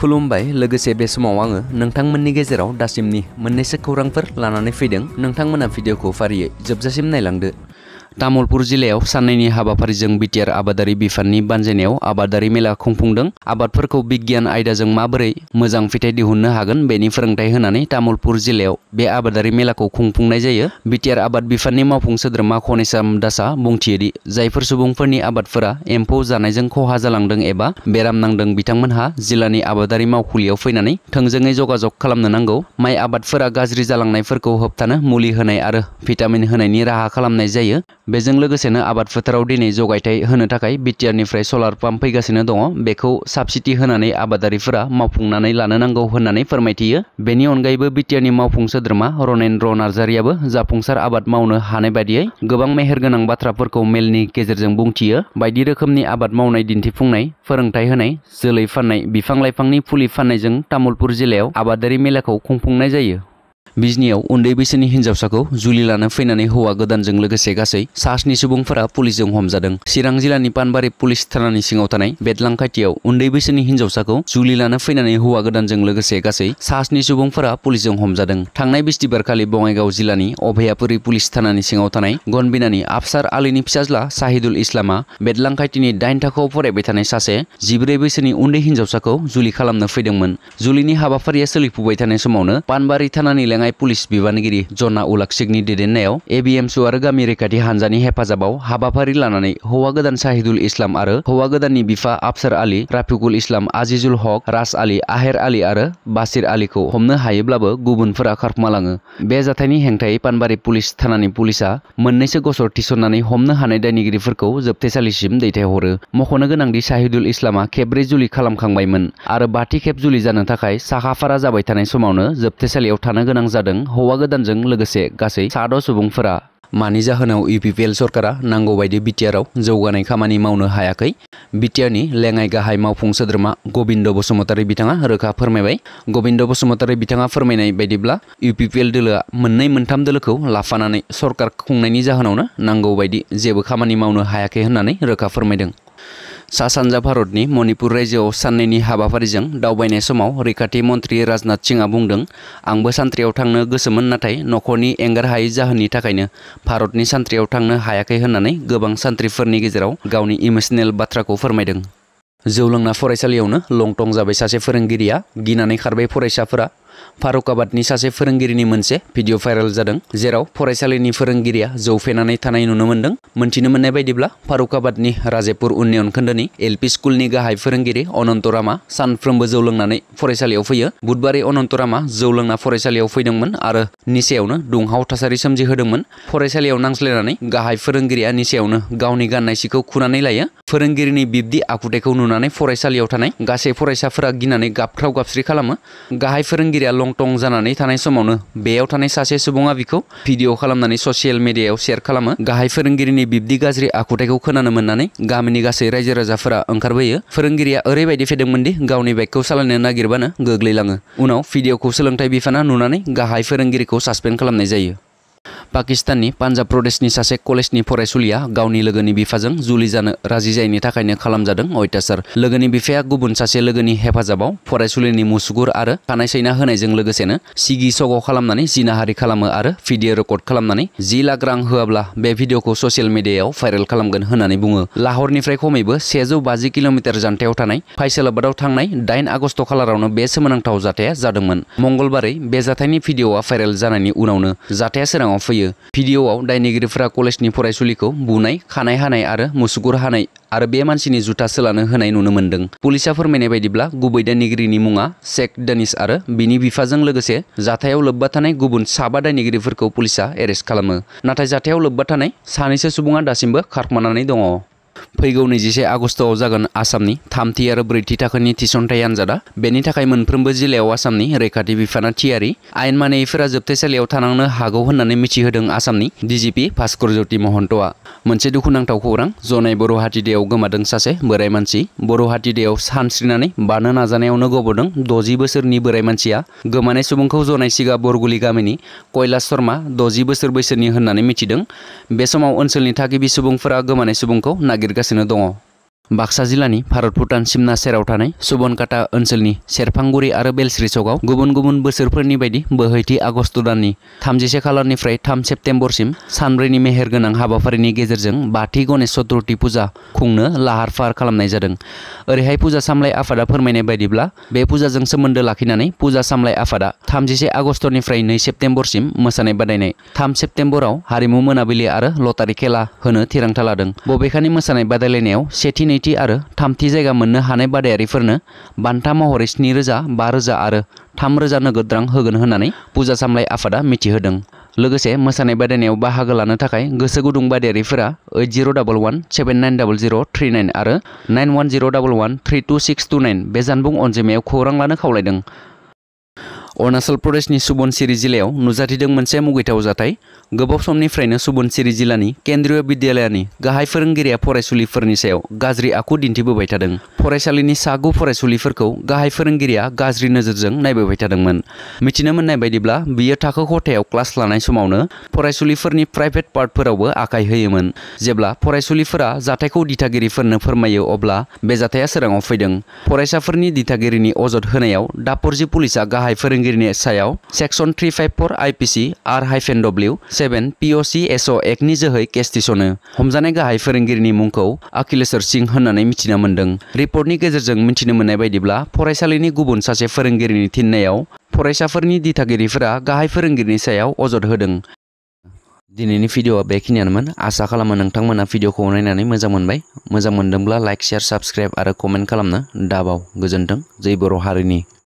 Kulumbai legacy base wange Neng tang ge zero dasim ni menese kurang fer lanane fideng neng tang menam video ko fariye jeb zasim nai langde Tamil Tamulpur Jilayaw Sanayani Haba Pari Jeng Abadari Bifan Ni Banjaneyaw Abadari Mila Kungpung Deng Abad Perko bigian Aida zeng Mabere Mejang Fitay Di Hunna Hagen Be Ni Fereng Tai Hunani Tamulpur Jilayaw Be Abadari Mila Kau Kungpung Jaya Bityar Abad Bifan Ni Maupung Sedra Ma Kone Sam Dasa Bung Tia Di Zai Persubung Fani Abad Fera Empo Zanay Jeng Ko Haza Eba beramnangdeng Ram Zilani Abadari Mau Kuliaw Fai Nani Teng Zeng Ngay Joga Jok Mai Abad Fera Gazri Zalang Nai Fereko Hup Tana Muli Hunai Ara Vitamin Hunai Ni Raha Kalam Jaya बेजों लोगोसेनो आबाद फोथाराव दिनै जगायथाय होनो थाखाय बिटिआरनिफ्राय Salaar pump फैगासिनो दङ बेखौ साबसिडि होनानै आबादारिफोरा मावफुंनानै लानो नांगौ होननानै फोरमायथियो बेनि अनगायैबो बिटिआरनि मावफुं सोद्रोमा रनेन्द्र नार्जारियाबो जाफुंसार आबाद मावनो हानाय बादियै गोबां मेहेरगोनां बाथ्राफोरखौ मेलनि गेजेरजों बुंथियो बायदि रोखोमनि आबाद मावनाय दिन्थिफुंनाय फोरोंथाय होनाय जोलै फाननाय बिफां लाइफांनि फुलि फाननायजों तामुलपुर जिल्लायाव आबादारि मेलाखौ खुंफुंनाय जायो बिजनियाव उन्दै बैसोनि हिन्जावसाखौ जुलि लानो फैनानै हौवा गोदानजों लोगोसे गासै सा स्नि सुबुंफोरा पुलिसजों चिरां जिल्लानि पानबारि पुलिस थानानि सिङाव थानाय बेदलां खाथियाव उन्दै बैसोनि हिन्जावसाखौ जुलि लानो फैनानै हौवा गोदानजों लोगोसे गासै सा स्नि सुबुंफोरा पुलिसजों हमजादों थांनाय बिस्तिबारखालि बङाइगाव जिल्लानि अभयापुरि पुलिस थानानि सिङाव थानाय गनबिनानि आफसार आलिनि फिसाज्ला शाहिदुल इस्लामा बेदलां दाइन थाखोआव फरायबाय थानाय सासे जिब्रै बैसोनि उन्दै हिन्जावसाखौ जुलि खालामनो फैदोंमोन जुलिनि हाबाफारिया सोलिफुबाय थानाय समावनो पानबारि लेङाय पुलिस बिबानगिरि जना उलाक्सिकनि दैदेननायाव एबिएमसु आरो गामि रैखाथि हान्जानि हेफाजाबाव हाबाफारि लानानै हौवा गोदान शाहिदुल इस्लाम आरो हौवा गोदाननि बिफा आफसार आली राफिकुल इस्लाम आजिजुल हक राज आली आहेर आली आरो बासिर आलीखौ हमनो हायोब्लाबो गुबुनफोरा खारखोमालाङो बे जाथायनि हेंथायै पानबारि पुलिस थानानि पुलिसा मोननैसो गसर थिसननानै हमनो हानाय दायनिगिरिफोरखौ जोबथेसालिसिम दैथायहरो मख'नो गोनांदि शाहिदुल इस्लामा खेब्रै जुलि खालामखांबायमोन आरो बाथि खेब जुलि जानो थाखाय साखाफारा जाबाय थानाय समावनो जोबथेसालियाव थानो गोनां गोनां जादों हौवा गोदानजों लोगोसे गासै साद' सुबुंफोरा मानि जाहोनाव इउ पि पि एल सरकारा नांगौबायदि बिटिआरआव जौगानाय खामानि मावनो हायाखै बिटिआरनि लेङाइ गाहाय मावफुं सोद्रोमा गबिन्द बसुमतारी बिथाङा रोखा फोरमायबाय गबिन्द बसुमतारी बिथाङा फोरमायनाय बायदिब्ला इउ पि पि एल दोलोआ मोननै मोनथाम दोलोखौ लाफानानै सरकार खुंनायनि जाहोनावनो नांगौबायदि जेबो खामानि मावनो हायाखै होननानै रोखा फोरमायदों सा सानजा भारतनि मणिपुर रायजोआव साननैनि हाबाफारिजों दावबायनाय समाव रैखाथि मन्थ्रि राजनाथ सिंहआ बुंदों आंबो सान्थ्रियाव थांनो गोसोमोन नाथाय न'खरनि एंगारहायै जाहोननि थाखायनो भारतनि सान्थ्रियाव थांनो हायाखै होननानै गोबां सान्थ्रिफोरनि गेजेराव गावनि इमोसनेल बाथ्राखौ फोरमायदों जौ लोंना फरायसालियावनो लंटं जाबाय सासे फोरोंगिरिया गिनानै खारबाय फरायसाफोरा फारुक आबादनि सासे फोरोंगिरिनि मोनसे भिडिअ भाइराल जादों जेराव फरायसालिनि फोरोंगिरिया जौ फेनानै थानाय नुनो मोन्दों मोन्थिनो मोननाय बायदिब्ला फारुक आबादनि राजेपुर उन्नयन खोन्दोनि एल पि स्कुलनि गाहाय फोरोंगिरि अनन्तरामा सानफ्रोमबो जौ लोंनानै फरायसालियाव फैयो बुधबारै अनन्तरामा जौ लोंना फरायसालियाव फैदोंमोन आरो निसायावनो दुंहाव थासारि सोमजिहोदोंमोन फरायसालियाव नांज्लायनानै गाहाय फोरोंगिरिया निसायावनो गावनि गाननाय सिखौ खुनानै लायो फोरोंगिरिनि बिब्दि आखुथायखौ नुनानै फरायसालियाव थानाय गासै फरायसाफोरा गिनानै गाबख्राव गाबस्रि खालामो गाहाय फोरोंगिरिया मानसिया लंटं जानानै थानाय समावनो बेयाव थानाय सासे सुबुङा बिखौ भिडिअ खालामनानै ससियेल मिडियायाव सेयार खालामो गाहाय फोरोंगिरिनि बिब्दि गाज्रि आखुथायखौ खोनानो मोननानै गामिनि गासै रायजो राजाफोरा ओंखारबोयो फोरोंगिरिया ओरैबायदि फेदोंमोन दि गावनि बाइकखौ सालायनो नागिरबानो गोग्लैलाङो उनाव भिडिअखौ सोलोंथाइ बिफाना नुनानै गाहाय फोरोंगिरिखौ सासपेन्ड खालामनाय जायो पाकिस्तानी पान्जाब प्रदेशनि सासे कलेजनि फरायसुलिया गावनि लोगोनि बिफाजों जुलि जानो राजि जायैनि थाखायनो खालामजादों अयतासार लोगोनि बिफाया गुबुन सासे लोगोनि हेफाजाबाव फरायसुलिनि मुसुगुर आरो थानाय सैना होनायजों लोगोसेनो सिगि सग' खालामनानै जिनाहारि खालामो आरो भिडिअ रेकर्ड खालामनानै जि लाख रां होआब्ला बे भिडिअखौ ससियेल मिडियायाव भाइरेल खालामगोन होननानै बुङो लाहरनिफ्राय खमैबो सेजौ बाजि किल'मिटार जान्थायाव थानाय फायसालाबादाव थांनाय दाइन आगस्ट खालारावनो बे सोमोनांथाव जाथाया जादोंमोन मंगलबारै बे जाथायनि भिडिअआ भाइरेल जानायनि उनावनो जाथाया सोराङाव फैयो होयो भिडिअआव दायनिगिरिफोरा कलेजनि फरायसुलिखौ बुनाय खानाय हानाय आरो मुसुगुर हानाय आरो बे मानसिनि जुथा सोलानो होनाय नुनो मोन्दों पुलिसा फोरमायनाय बायदिब्ला गुबै दायनिगिरिनि मुङा शेख डेनिस आरो बिनि बिफाजों लोगोसे जाथायाव लोब्बा थानाय गुबुन साबा दायनिगिरिफोरखौ पुलिसा एरेस्ट खालामो नाथाय जाथायाव लोब्बा थानाय सानैसो सुबुङा दासिमबो खारखोमानानै दङ फैगौ नैजिसे आगस्टआव जागोन आसामनि थामथि आरो ब्रैथि थाखोनि थिसनथाय आन्जादा बेनि थाखाय मोनफ्रोमबो जिल्लायाव आसामनि रैखाथि बिफाना थियारि आयेन मानियैफोरा जोबथायसालियाव थानांनो हागौ होननानै मिथिहोदों आसामनि डिजिपि भास्कर ज्योति महन्तआ मोनसे दुखुनांथाव खौरां जनाय बर' हाथिदैयाव गोमादों सासे बोराइ मानसि बर' हाथिदैयाव सानस्रिनानै बानो नाजानायावनो गब'दों द'जि बोसोरनि बोराइ मानसिया गोमानाय सुबुंखौ जनायसिगा बरगुलि गामिनि कैलास शर्मा द'जि बोसोर बैसोनि होननानै मिथिदों बे समाव ओनसोलनि थागिबि सुबुंफोरा गोमानाय सुबुंखौ नागिर गिदिर गासिनो दङ बाक्सा जिल्लानि भारत भूटान सिमना सर थानाय सुबनकाटा ओनसोलनि सेरफांगुरि आरो बेलस्रि सकआव गुबुन गुबुन बोसोरफोरनि बायदि बोहैथि आगस्ट दाननि थामजिसे खालारनिफ्राय थाम सेप्तेम्बरसिम सानब्रैनि मेहेरगोनां हाबाफारिनि गेजेरजों बाथि गणेश चतुर्थी पूजा खुंनो लाहार फाहार खालामनाय जादों ओरैहाय पुजा सामलाय आफादा फोरमायनाय बायदिब्ला बे पुजाजों सोमोन्दो लाखिनानै पुजा सामलाय आफादा थामजिसे आगस्टनिफ्राय नै सेप्तेम्बरसिम मोसानाय बादायनाय थाम सेप्तेम्बराव हारिमु मोनाबिलि आरो लटारि खेला होनो थिरांथा लादों बबेखानि मोसानाय बादायलायनायाव सेथि नै नैथि आरो थामथि जायगा मोननो हानाय बादायारिफोरनो बान्था महरै स्नि रोजा बा रोजा आरो थाम रोजा नोगोद रां होगोन होननानै पुजा सामलाय आफादा मिथिहोदों लोगोसे मोसानाय बादायनायाव बाहागो लानो थाखाय गोसो गुदुं बादायारिफोरा eight zero' double one seven nine double zero' three nine आरो nine one zero' double one three two six two nine बे जानबुं अनजिमायाव खौरां लानो खावलायदों O nasal ni subon siri zileo, no zati deng men semu gaita zatai, gubop somni freina subon siri zilani, kendra bidiale ni, ga hai fering giriya porais suli fering niseo, gazri aku dintebo baita deng, porais salini sagu porais suli fergau, ga hai fering giriya gazri na zirjang nai bo baita deng men, mecina men nai baidi bla, bia takho hotel, klas lanae somauna, porais suli fering ni private part pera ua akaia heiyemen, zebla, porais suli fera zateku dita giri ferna fernaio obla, be zateya sedang o fai deng, porais sa fering ni dita giri ni o zod hanaiao, dapur zi pulisa ga Sayau Section 354 IPC R-W7 POCSO, ini juga kasusnya. Homzanega hiperenggiri muncul, akhirnya searching hanya Lini Di ini video berakhir namun, asal kalau meneng tang mena video kau nanya menjamun bay menjamundeng lah like share subscribe ada komen kalau na, dabau zai zebra hari ini.